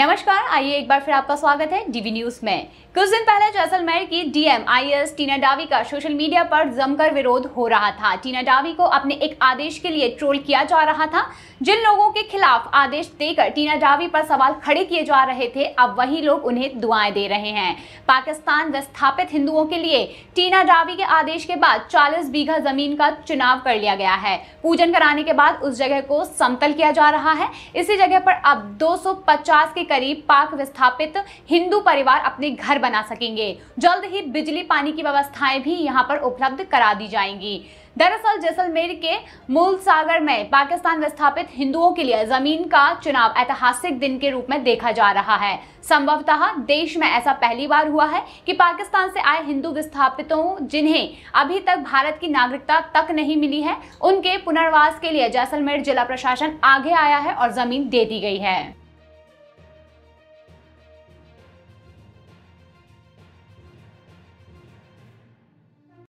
नमस्कार आइए एक बार फिर आपका स्वागत है डीवी न्यूज में कुछ दिन पहले जैसलमेर की डीएम आईएएस टीना डावी का सोशल मीडिया पर जमकर विरोध हो रहा था टीना डावी को अपने एक आदेश के लिए ट्रोल किया जा रहा था जिन लोगों के खिलाफ आदेश देकर टीना डावी पर सवाल खड़े किए जा रहे थे अब वही लोग उन्हें दुआएं दे रहे हैं पाकिस्तान विस्थापित हिंदुओं के लिए टीना डावी के आदेश के बाद चालीस बीघा जमीन का चुनाव कर लिया गया है पूजन कराने के बाद उस जगह को समतल किया जा रहा है इसी जगह पर अब दो के करीब पाक विस्थापित हिंदू परिवार अपने घर बना सकेंगे जल्द ही बिजली पानी की व्यवस्थाएं भी यहाँ पर उपलब्ध करा दी जाएंगी दरअसल जैसलमेर के मूल सागर में पाकिस्तान विस्थापित हिंदुओं के लिए जमीन का चुनाव ऐतिहासिक दिन के रूप में देखा जा रहा है संभवतः देश में ऐसा पहली बार हुआ है कि पाकिस्तान से आए हिंदू विस्थापितों जिन्हें अभी तक भारत की नागरिकता तक नहीं मिली है उनके पुनर्वास के लिए जैसलमेर जिला प्रशासन आगे आया है और जमीन दे दी गई है